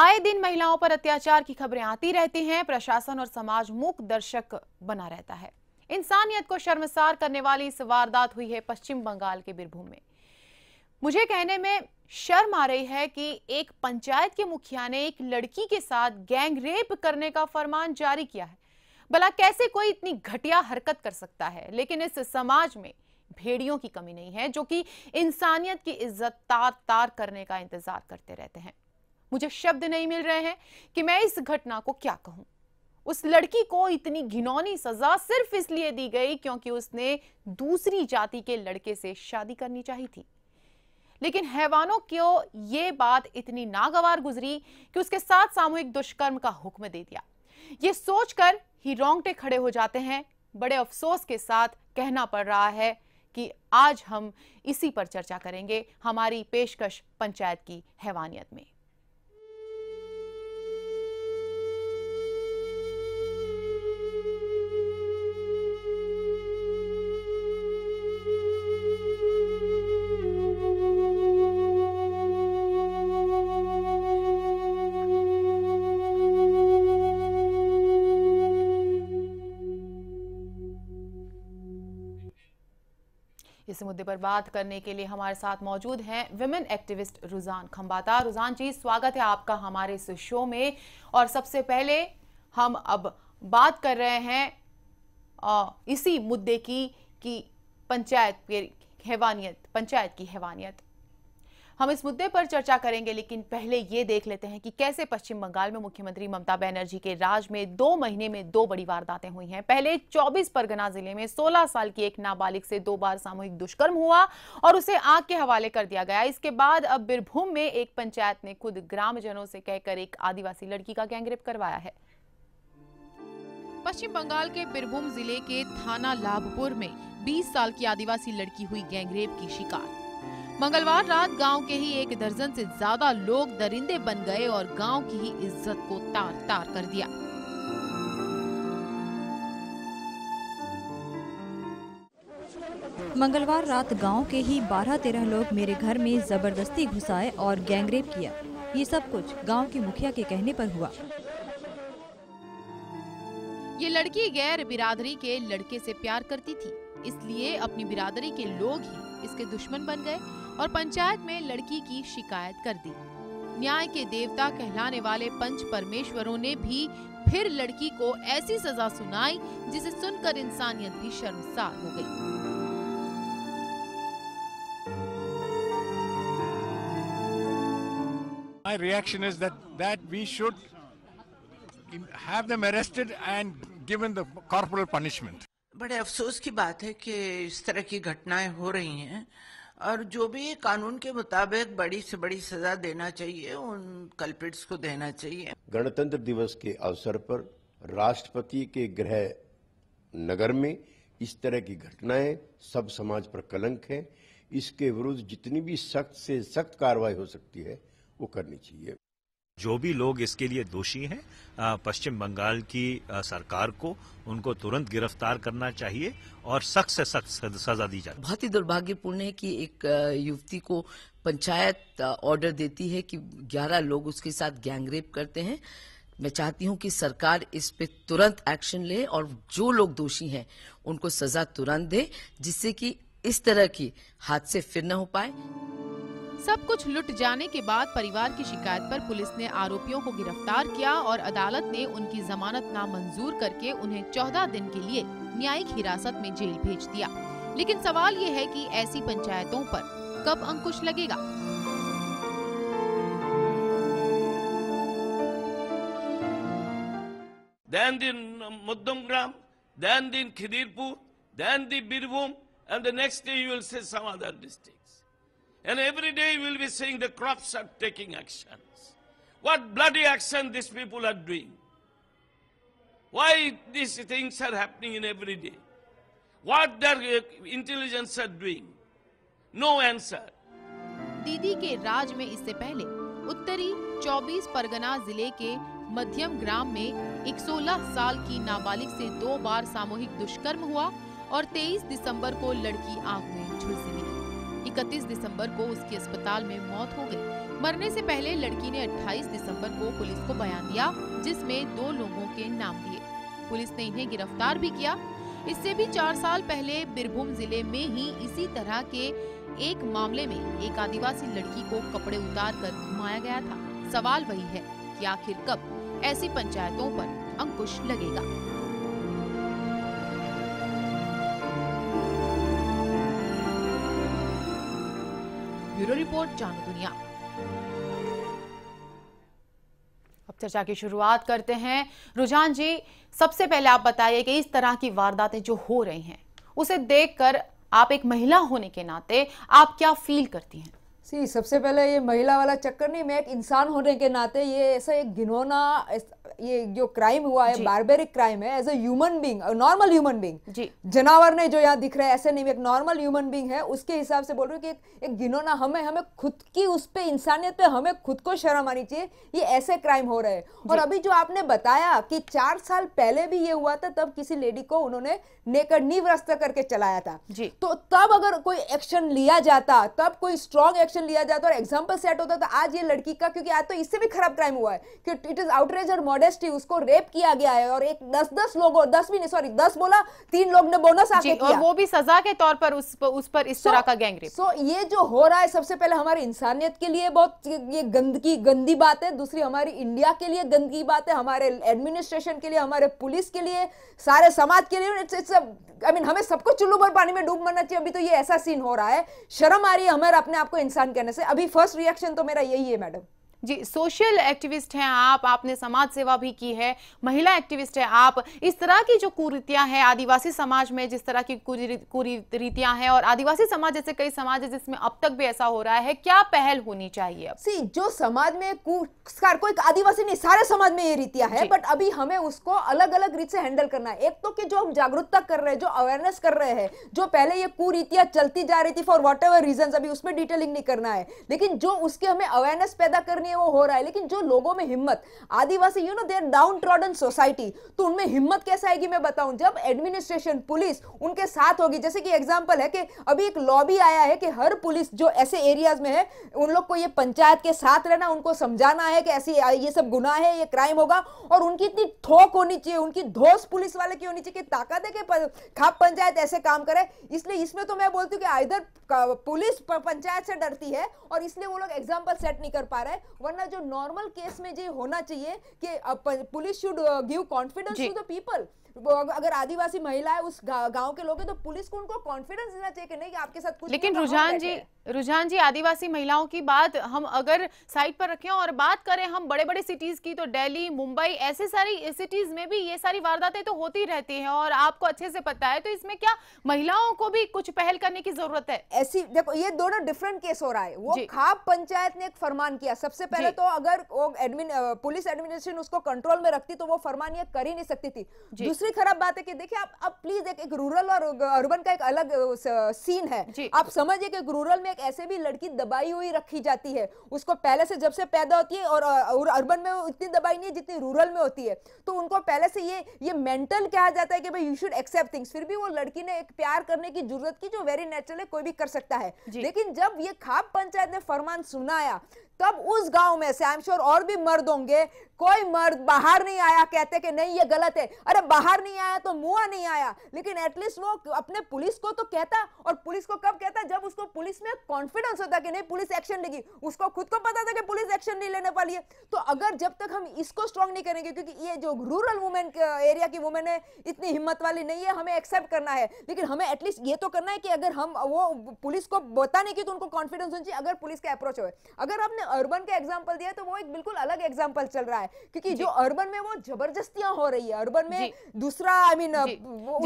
आए दिन महिलाओं पर अत्याचार की खबरें आती रहती हैं प्रशासन और समाज मूक दर्शक बना रहता है इंसानियत को शर्मसार करने वाली इस वारदात हुई है पश्चिम बंगाल के बीरभूम में मुझे कहने में शर्म आ रही है कि एक पंचायत के मुखिया ने एक लड़की के साथ गैंग रेप करने का फरमान जारी किया है भला कैसे कोई इतनी घटिया हरकत कर सकता है लेकिन इस समाज में भेड़ियों की कमी नहीं है जो कि इंसानियत की इज्जत तार तार करने का इंतजार करते रहते हैं मुझे शब्द नहीं मिल रहे हैं कि मैं इस घटना को क्या कहूं उस लड़की को इतनी घिनौनी सजा सिर्फ इसलिए दी गई क्योंकि उसने दूसरी जाति के लड़के से शादी करनी चाहिए थी लेकिन हैवानों को ये बात इतनी नागवार गुजरी कि उसके साथ सामूहिक दुष्कर्म का हुक्म दे दिया ये सोचकर ही रोंगटे खड़े हो जाते हैं बड़े अफसोस के साथ कहना पड़ रहा है कि आज हम इसी पर चर्चा करेंगे हमारी पेशकश पंचायत की हैवानियत में इस मुद्दे पर बात करने के लिए हमारे साथ मौजूद हैं विमेन एक्टिविस्ट रुजान खंबाता रुजान जी स्वागत है आपका हमारे इस शो में और सबसे पहले हम अब बात कर रहे हैं इसी मुद्दे की कि पंचायत की हैवानियत पंचायत की हैवानियत हम इस मुद्दे पर चर्चा करेंगे लेकिन पहले ये देख लेते हैं कि कैसे पश्चिम बंगाल में मुख्यमंत्री ममता बनर्जी के राज में दो महीने में दो बड़ी वारदातें हुई हैं पहले 24 परगना जिले में 16 साल की एक नाबालिग से दो बार सामूहिक दुष्कर्म हुआ और उसे आग के हवाले कर दिया गया इसके बाद अब बीरभूम में एक पंचायत ने खुद ग्रामजनों से कहकर एक आदिवासी लड़की का गैंगरेप करवाया है पश्चिम बंगाल के बीरभूम जिले के थाना लाभपुर में 20 साल की आदिवासी लड़की हुई गैंगरेप की शिकार मंगलवार रात गांव के ही एक दर्जन से ज्यादा लोग दरिंदे बन गए और गांव की ही इज्जत को तार तार कर दिया मंगलवार रात गांव के ही 12-13 लोग मेरे घर में जबरदस्ती घुसाए और गैंगरेप किया ये सब कुछ गांव की मुखिया के कहने पर हुआ ये लड़की गैर बिरादरी के लड़के से प्यार करती थी इसलिए अपनी बिरादरी के लोग ही इसके दुश्मन बन गए और पंचायत में लड़की की शिकायत कर दी न्याय के देवता कहलाने वाले पंच परमेश्वरों ने भी फिर लड़की को ऐसी सजा सुनाई जिसे सुनकर इंसानियत भी शर्मसार हो गई। My reaction is that that we should have them arrested and given the corporal punishment. बड़े अफसोस की बात है कि इस तरह की घटनाएं हो रही हैं और जो भी कानून के मुताबिक बड़ी से बड़ी सजा देना चाहिए उन कल्पिट्स को देना चाहिए गणतंत्र दिवस के अवसर पर राष्ट्रपति के गृह नगर में इस तरह की घटनाएं सब समाज पर कलंक है इसके विरुद्ध जितनी भी सख्त से सख्त कार्रवाई हो सकती है वो करनी चाहिए जो भी लोग इसके लिए दोषी हैं पश्चिम बंगाल की सरकार को उनको तुरंत गिरफ्तार करना चाहिए और सख्त से सख्त सजा दी जाए बहुत ही दुर्भाग्यपूर्ण है कि एक युवती को पंचायत ऑर्डर देती है कि 11 लोग उसके साथ गैंगरेप करते हैं मैं चाहती हूं कि सरकार इस पे तुरंत एक्शन ले और जो लोग दोषी हैं उनको सजा तुरंत दे जिससे कि इस तरह की हादसे फिर न हो पाए सब कुछ लुट जाने के बाद परिवार की शिकायत पर पुलिस ने आरोपियों को गिरफ्तार किया और अदालत ने उनकी जमानत नामंजूर करके उन्हें चौदह दिन के लिए न्यायिक हिरासत में जेल भेज दिया लेकिन सवाल ये है कि ऐसी पंचायतों पर कब अंकुश लगेगा then the Muddomgram, then the Khidirpur, then the Birbhum, and the next day you will say some other district. And every day we'll be seeing the crops are taking actions. What bloody action these people are doing. Why these things are happening in every day. What their intelligence are doing. No answer. दीदी के राज में इससे पहले उत्तरी 24 परगना जिले के मध्यम ग्राम में एक 116 साल की नाबालिग से दो बार सामूहिक दुष्कर्म हुआ और 23 दिसंबर को लड़की आग में झुलसी मिली 31 दिसंबर को उसकी अस्पताल में मौत हो गई। मरने से पहले लड़की ने 28 दिसंबर को पुलिस को बयान दिया जिसमें दो लोगों के नाम दिए पुलिस ने इन्हें गिरफ्तार भी किया इससे भी चार साल पहले बीरभूम जिले में ही इसी तरह के एक मामले में एक आदिवासी लड़की को कपड़े उतार कर घुमाया गया था सवाल वही है कि आखिर कब ऐसी पंचायतों पर अंकुश लगेगा ब्यूरो रिपोर्ट जानो दुनिया अब चर्चा की शुरुआत करते हैं रुझान जी सबसे पहले आप बताइए कि इस तरह की वारदातें जो हो रही हैं उसे देखकर आप एक महिला होने के नाते आप क्या फील करती हैं सी सबसे पहले ये महिला वाला चक्कर नहीं मैं एक इंसान होने के नाते ये ऐसा एक घिनौना ये जो क्राइम हुआ है बारबेरिक क्राइम है as a human being normal human being जनावर ने जो यहाँ दिख रहा है ऐसे नहीं एक नॉर्मल ह्यूमन बींग है उसके हिसाब से बोल रहे हो कि एक एक गिनोना हमें हमें खुद की उस पर इंसानियत पे हमें खुद को शर्म आनी चाहिए ये ऐसे क्राइम हो रहे हैं और अभी जो आपने बताया कि चार साल पहले भी ये हुआ था तब किसी लेडी को उन्होंने नेकड नीव रास्ता करके चलाया था तो तब अगर कोई एक्शन लिया जाता तब कोई स्ट्रॉन्ग एक्शन लिया जाता और एग्जाम्पल सेट होता तो आज ये लड़की का क्योंकि आज तो इससे भी खराब क्राइम हुआ है कि इट इज आउटरेज और मॉडल जबरदस्त थी उसको रेप किया गया है और एक दस दस लोगों दस भी नहीं सॉरी दस बोला तीन लोग ने बोनस आके किया और वो भी सजा के तौर पर उस पर, उस पर इस तरह का गैंगरेप सो ये जो हो रहा है सबसे पहले हमारी इंसानियत के लिए बहुत ये गंदगी गंदी बात है दूसरी हमारी इंडिया के लिए गंदगी बात है हमारे एडमिनिस्ट्रेशन के लिए हमारे पुलिस के लिए सारे समाज के लिए इट्स इट्स आई मीन हमें सबको चुल्लू भर पानी में डूब मरना चाहिए अभी तो ये ऐसा सीन हो रहा है शर्म आ रही है हमारे अपने आप को इंसान कहने से अभी फर्स्ट रिएक्शन तो मेरा यही है मैडम जी सोशल एक्टिविस्ट हैं आप आपने समाज सेवा भी की है महिला एक्टिविस्ट है आप इस तरह की जो कुरीतियां हैं आदिवासी समाज में जिस तरह की कुरीतियां हैं और आदिवासी समाज जैसे कई समाज है जिसमें अब तक भी ऐसा हो रहा है क्या पहल होनी चाहिए अब सी जो समाज में को एक आदिवासी नहीं सारे समाज में ये रीतियां है बट अभी हमें उसको अलग अलग रीत से हैंडल करना है एक तो कि जो हम जागरूकता कर रहे हैं जो अवेयरनेस कर रहे हैं जो पहले ये कुरीतियां चलती जा रही थी फॉर वॉट एवर रीजन अभी उसमें डिटेलिंग नहीं करना है लेकिन जो उसके हमें अवेयरनेस पैदा करनी में वो हो रहा है लेकिन जो लोगों में हिम्मत आदिवासी you know they're downtrodden society तो उनमें हिम्मत कैसे आएगी मैं बताऊं जब एडमिनिस्ट्रेशन पुलिस उनके साथ होगी जैसे कि एग्जाम्पल है कि अभी एक लॉबी आया है कि हर पुलिस जो ऐसे एरियाज में है उन लोग को ये पंचायत के साथ रहना उनको समझाना है कि ऐसी ये सब गुना है ये क्राइम होगा और उनकी इतनी थोक होनी चाहिए उनकी धोस पुलिस वाले की होनी चाहिए कि ताकत है कि खाप पंचायत ऐसे काम करे इसलिए इसमें तो मैं बोलती हूँ कि आइधर पुलिस पंचायत से डरती है और इसलिए वो लोग एग्जाम्पल सेट नहीं कर पा रहे वरना जो नॉर्मल केस में जो होना चाहिए कि police should give confidence to the people अगर आदिवासी महिला है उस गांव के लोग हैं तो पुलिस को उनको कॉन्फिडेंस देना चाहिए कि नहीं कि आपके साथ कुछ लेकिन रुझान जी रुझान जी आदिवासी महिलाओं की बात हम अगर साइड पर रखें और बात करें हम बड़े बड़े सिटीज की तो दिल्ली मुंबई ऐसे सारी सिटीज में भी ये सारी वारदातें तो होती रहती हैं और आपको अच्छे से पता है तो इसमें क्या महिलाओं को भी कुछ पहल करने की जरूरत है ऐसी देखो ये दोनों डिफरेंट केस हो रहा है वो खाप पंचायत ने एक फरमान किया सबसे पहले तो अगर वो एडमिन पुलिस एडमिनिस्ट्रेशन उसको कंट्रोल में रखती तो वो फरमान ये कर ही नहीं सकती थी दूसरी खराब बात है कि देखिये आप प्लीज एक रूरल और अर्बन का एक अलग सीन है आप समझिए कि रूरल में एक ऐसे भी लड़की दबाई हुई रखी जाती है उसको पहले से जब से पैदा होती है और, अर्बन में इतनी दबाई नहीं है जितनी रूरल में होती है तो उनको पहले से ये ये मेंटल कहा जाता है कि भाई यू शुड एक्सेप्ट थिंग्स फिर भी वो लड़की ने एक प्यार करने की जरूरत की जो वेरी नेचुरल है कोई भी कर सकता है लेकिन जब ये खाप पंचायत ने फरमान सुनाया तब उस गांव में से आई एम श्योर और भी मर्द होंगे कोई मर्द बाहर नहीं आया कहते कि नहीं ये गलत है अरे बाहर नहीं आया तो मुआ नहीं आया लेकिन एटलीस्ट वो अपने पुलिस को तो कहता और पुलिस को कब कहता जब उसको पुलिस में कॉन्फिडेंस होता कि नहीं पुलिस एक्शन लेगी उसको खुद को पता था कि पुलिस एक्शन नहीं लेने वाली है तो अगर जब तक हम इसको स्ट्रांग नहीं करेंगे क्योंकि ये जो रूरल वुमेन एरिया की वुमेन है इतनी हिम्मत वाली नहीं है हमें एक्सेप्ट करना है लेकिन हमें एटलीस्ट ये तो करना है कि अगर हम वो पुलिस को बताने की तो उनको कॉन्फिडेंस होनी चाहिए अगर पुलिस का अप्रोच हो अगर हमने आपने अर्बन का एग्जाम्पल दिया तो वो एक बिल्कुल अलग एग्जाम्पल चल रहा है क्योंकि जो अर्बन में वो जबरदस्तियां हो रही है अर्बन में दूसरा आई मीन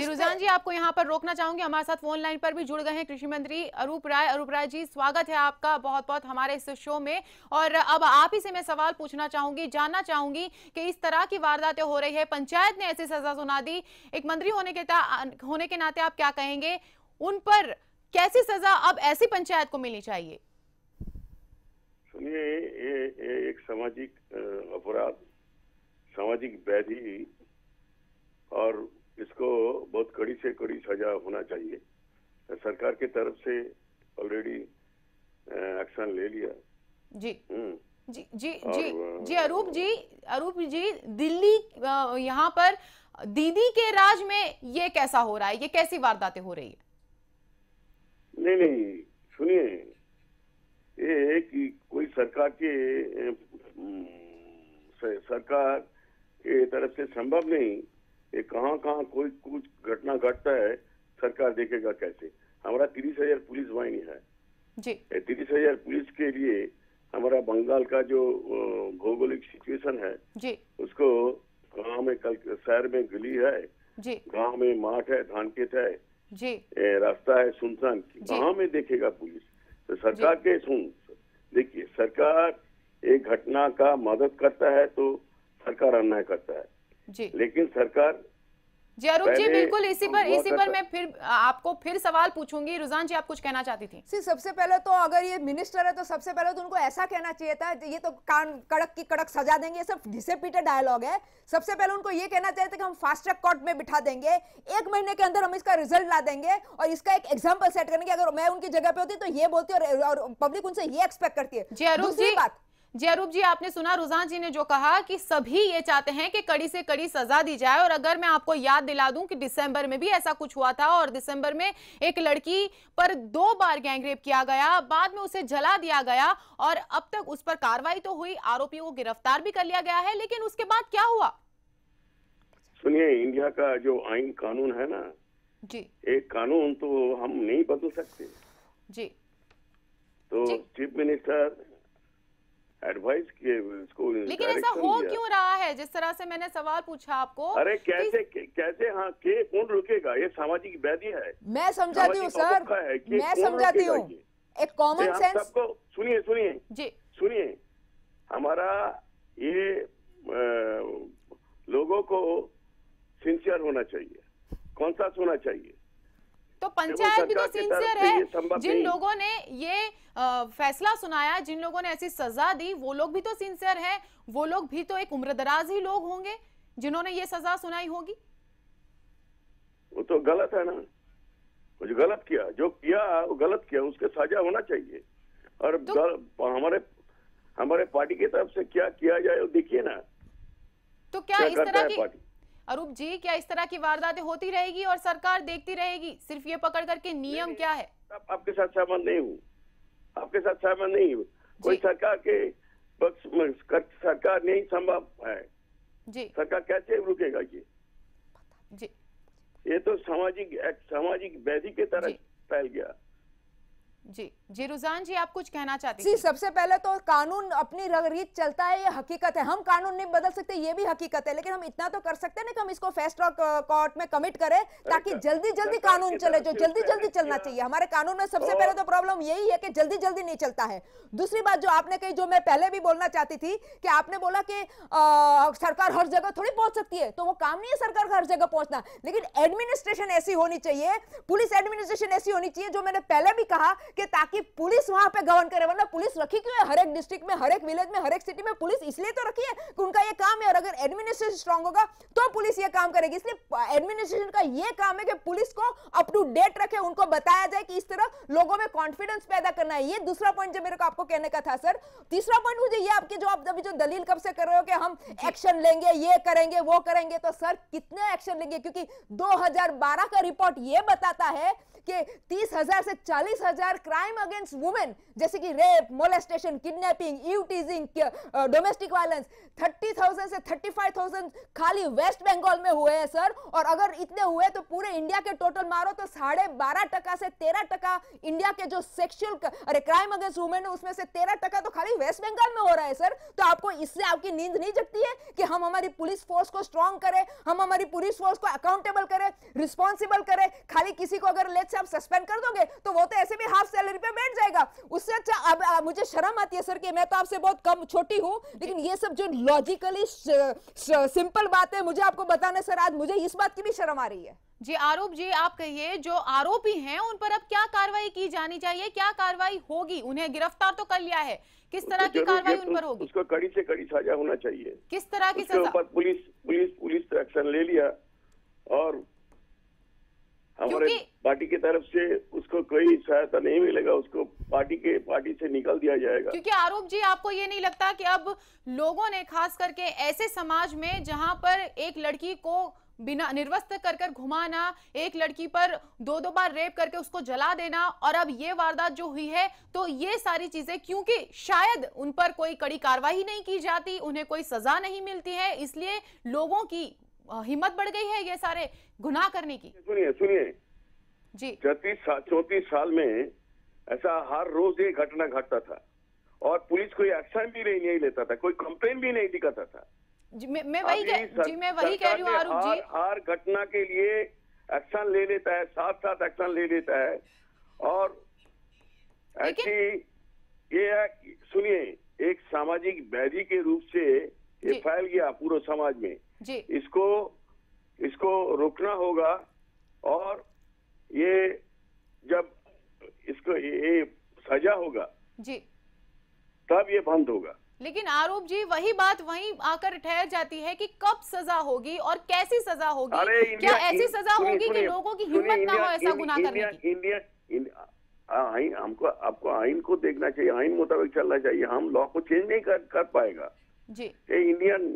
रुझान जी आपको यहाँ पर रोकना चाहूंगी हमारे साथ फोन लाइन पर भी जुड़ गए हैं कृषि मंत्री अरूप राय अरूप राय जी स्वागत है आपका बहुत बहुत हमारे इस शो में और अब आप ही से मैं सवाल पूछना चाहूंगी जानना चाहूंगी कि इस तरह की वारदातें हो रही है पंचायत ने ऐसी सजा सुना दी एक मंत्री होने के होने के नाते आप क्या कहेंगे उन पर कैसी सजा अब ऐसी पंचायत को मिलनी चाहिए ये, ये, ये एक सामाजिक अपराध सामाजिक व्याधि और इसको बहुत कड़ी से कड़ी सजा होना चाहिए सरकार के तरफ से ऑलरेडी एक्शन ले लिया जी हम्म। जी जी जी जी अरूप जी अरूप जी दिल्ली यहाँ पर दीदी के राज में ये कैसा हो रहा है ये कैसी वारदातें हो रही है नहीं नहीं सुनिए ये है कि कोई सरकार के सरकार के तरफ से संभव नहीं ये कहाँ कहाँ कोई कुछ घटना घटता है सरकार देखेगा कैसे हमारा तीस हजार पुलिस वाहिनी है तीस हजार पुलिस के लिए हमारा बंगाल का जो भौगोलिक सिचुएशन है जी उसको गांव में कल शहर में गली है गांव में माठ है धान खेत है जी रास्ता है सुनसान कहाँ में देखेगा पुलिस तो सरकार के सुन देखिए सरकार एक घटना का मदद करता है तो सरकार अन्याय करता है लेकिन सरकार जी अरुण जी बिल्कुल इसी पर इसी पर मैं फिर आपको फिर सवाल पूछूंगी रुझान जी आप कुछ कहना चाहती थी सी सबसे पहले तो अगर ये मिनिस्टर है तो सबसे पहले तो उनको ऐसा कहना चाहिए था ये तो कान कड़क की कड़क सजा देंगे ये सब घिसे पीटे डायलॉग है सबसे पहले उनको ये कहना चाहिए था कि हम फास्ट ट्रैक कोर्ट में बिठा देंगे एक महीने के अंदर हम इसका रिजल्ट ला देंगे और इसका एक एग्जाम्पल सेट करेंगे अगर मैं उनकी जगह पे होती तो ये बोलती और पब्लिक उनसे ये एक्सपेक्ट करती है जी अरुण जी बात जयरूप जी आपने सुना रुझान जी ने जो कहा कि सभी ये चाहते हैं कि कड़ी से कड़ी सजा दी जाए और अगर मैं आपको याद दिला दूं कि दिसंबर में भी ऐसा कुछ हुआ था और दिसंबर में एक लड़की पर दो बार गैंगरेप किया गया बाद में उसे जला दिया गया और अब तक उस पर कार्रवाई तो हुई आरोपियों को गिरफ्तार भी कर लिया गया है लेकिन उसके बाद क्या हुआ सुनिए इंडिया का जो आइन कानून है ना जी एक कानून तो हम नहीं बदल सकते जी तो चीफ मिनिस्टर एडवाइस उसको लेकिन ऐसा हो क्यों रहा है जिस तरह से मैंने सवाल पूछा आपको अरे तो कैसे कैसे हाँ के कौन रुकेगा ये सामाजिक व्याधि है मैं समझाती हूँ सर मैं समझाती हूँ एक कॉमन सेंस सबको सुनिए सुनिए जी सुनिए हमारा ये लोगों को सिंसियर होना चाहिए सा होना चाहिए तो पंचायत भी तो सिंसियर है जिन लोगों ने ये फैसला सुनाया जिन लोगों ने ऐसी सजा दी वो लोग भी तो सिंसियर है वो लोग भी तो एक उम्रदराज ही लोग होंगे जिन्होंने ये सजा सुनाई होगी वो तो गलत है ना कुछ गलत किया जो किया वो गलत किया उसके साझा होना चाहिए और तो, हमारे हमारे पार्टी की तरफ से क्या किया जाए देखिए ना तो क्या, क्या इस तरह की अरूप जी क्या इस तरह की वारदातें होती रहेगी और सरकार देखती रहेगी सिर्फ ये पकड़ करके नियम क्या है आपके साथ सहमत नहीं हूँ आपके साथ सहमत नहीं हूँ कोई सरकार के पक्ष सरकार नहीं संभव है जी सरकार कैसे रुकेगा ये जी ये तो सामाजिक सामाजिक वैधि के तरह फैल गया जी जी रुझान जी आप कुछ कहना चाहते हैं सबसे पहले तो कानून अपनी रीत चलता है ये हकीकत है हम कानून नहीं बदल सकते ये भी हकीकत है लेकिन हम इतना तो कर सकते हैं ना कि हम इसको फेस्ट ट्रैक कोर्ट में कमिट करें ताकि तो जल्दी जल्दी तो कानून चले जो जल्दी जल्दी चलना चाहिए हमारे कानून में सबसे तो पहले तो प्रॉब्लम यही है कि जल्दी जल्दी नहीं चलता है दूसरी बात जो आपने कही जो मैं पहले भी बोलना चाहती थी कि आपने बोला कि सरकार हर जगह थोड़ी पहुंच सकती है तो वो काम नहीं है सरकार हर जगह पहुंचना लेकिन एडमिनिस्ट्रेशन ऐसी होनी चाहिए पुलिस एडमिनिस्ट्रेशन ऐसी होनी चाहिए जो मैंने पहले भी कहा कि ताकि पुलिस वहां पे गवर्न करे वरना पुलिस रखी क्यों है हर एक डिस्ट्रिक्ट में हर एक विलेज में हर एक सिटी में पुलिस इसलिए तो रखी है कि उनका ये काम है और अगर एडमिनिस्ट्रेशन स्ट्रांग होगा तो पुलिस ये काम करेगी इसलिए एडमिनिस्ट्रेशन का ये काम है कि पुलिस को अप टू डेट रखे उनको बताया जाए कि इस तरह लोगों में कॉन्फिडेंस पैदा करना है ये दूसरा पॉइंट जो मेरे को आपको कहने का था सर तीसरा पॉइंट मुझे ये आपके जो आप अभी जो दलील कब से कर रहे हो कि हम एक्शन लेंगे ये करेंगे वो करेंगे तो सर कितने एक्शन लेंगे क्योंकि 2012 का रिपोर्ट ये बताता है कि तीस हजार से चालीस हजार पर क्राइम अगेंस्ट वुमेन जैसे कि rape molestation kidnapping eve teasing domestic violence 30,000 से 35,000 खाली वेस्ट बंगाल में हुए हैं सर और अगर इतने हुए तो पूरे इंडिया के टोटल मारो तो साढ़े बारह टका से तेरह टका इंडिया के जो सेक्सुअल अरे क्राइम अगेंस्ट वुमेन है उसमें से तेरह टका तो खाली वेस्ट बंगाल में हो रहा है सर तो आपको इससे आपकी नींद नहीं जगती है कि हम हमारी पुलिस फोर्स को स्ट्रांग करें हम हमारी पुलिस फोर्स को अकाउंटेबल करें रिस्पॉन्सिबल करें खाली किसी को अगर लेट से आप सस्पेंड कर दोगे तो वो तो ऐसे भी हाथ आपका सैलरी पे बैठ जाएगा उससे अच्छा अब आ, मुझे शर्म आती है सर कि मैं तो आपसे बहुत कम छोटी हूँ लेकिन ये सब जो लॉजिकली सिंपल बात है मुझे आपको बताना सर आज मुझे इस बात की भी शर्म आ रही है जी आरोप जी आप कहिए जो आरोपी हैं उन पर अब क्या कार्रवाई की जानी चाहिए क्या कार्रवाई होगी उन्हें गिरफ्तार तो कर लिया है किस तरह तो की कार्रवाई उन पर तो होगी उसको कड़ी से कड़ी सजा होना चाहिए किस तरह की सजा पुलिस पुलिस पुलिस एक्शन तो ले लिया और हमारे पार्टी की तरफ से उसको कोई सहायता नहीं मिलेगा उसको पार्टी के पार्टी से निकाल दिया जाएगा क्योंकि आरोप जी आपको ये नहीं लगता कि अब लोगों ने खास करके ऐसे समाज में जहां पर एक लड़की को बिना निर्वस्त कर कर घुमाना एक लड़की पर दो दो बार रेप करके उसको जला देना और अब ये वारदात जो हुई है तो ये सारी चीजें क्योंकि शायद उन पर कोई कड़ी कार्रवाई नहीं की जाती उन्हें कोई सजा नहीं मिलती है इसलिए लोगों की हिम्मत बढ़ गई है ये सारे गुनाह करने की सुनिए सुनिए जी चौतीस साल चौतीस साल में ऐसा हर रोज ये घटना घटता था और पुलिस कोई एक्शन भी नहीं, नहीं लेता था कोई कंप्लेन भी नहीं दिखाता था जी मैं, वही कह, जी मैं वही कह रही हूँ जी हर घटना के लिए एक्शन ले लेता है साथ साथ एक्शन ले लेता है और ऐसी ये सुनिए एक सामाजिक बैरी के रूप से ये फैल गया पूरे समाज में जी इसको इसको रोकना होगा और ये जब इसको ये सजा होगा जी तब ये बंद होगा लेकिन आरोप जी वही बात वही आकर ठहर जाती है कि कब सजा होगी और कैसी सजा होगी क्या ऐसी सजा होगी कि लोगों की हिम्मत ना हो ऐसा गुनाह करने की इंडिया आइन हमको आपको आइन को देखना चाहिए आइन मुताबिक चलना चाहिए हम लॉ को चेंज नहीं कर, कर पाएगा जी ये इंडियन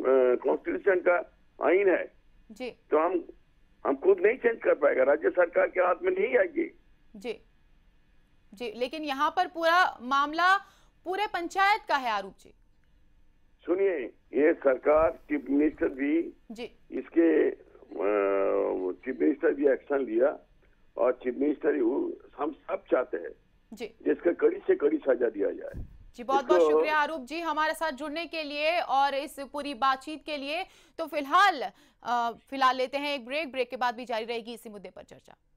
कॉन्स्टिट्यूशन का आइन है जी तो हम हम खुद नहीं चेंज कर पाएगा राज्य सरकार के हाथ में नहीं आएगी जी जी लेकिन यहाँ पर पूरा मामला पूरे पंचायत का है आरूप जी सुनिए ये सरकार चीफ मिनिस्टर भी जी इसके चीफ मिनिस्टर भी एक्शन लिया और चीफ मिनिस्टर हम सब चाहते हैं जी जिसका कड़ी से कड़ी सजा दिया जाए जी बहुत बहुत हाँ। शुक्रिया आरूप जी हमारे साथ जुड़ने के लिए और इस पूरी बातचीत के लिए तो फिलहाल फिलहाल लेते हैं एक ब्रेक ब्रेक के बाद भी जारी रहेगी इसी मुद्दे पर चर्चा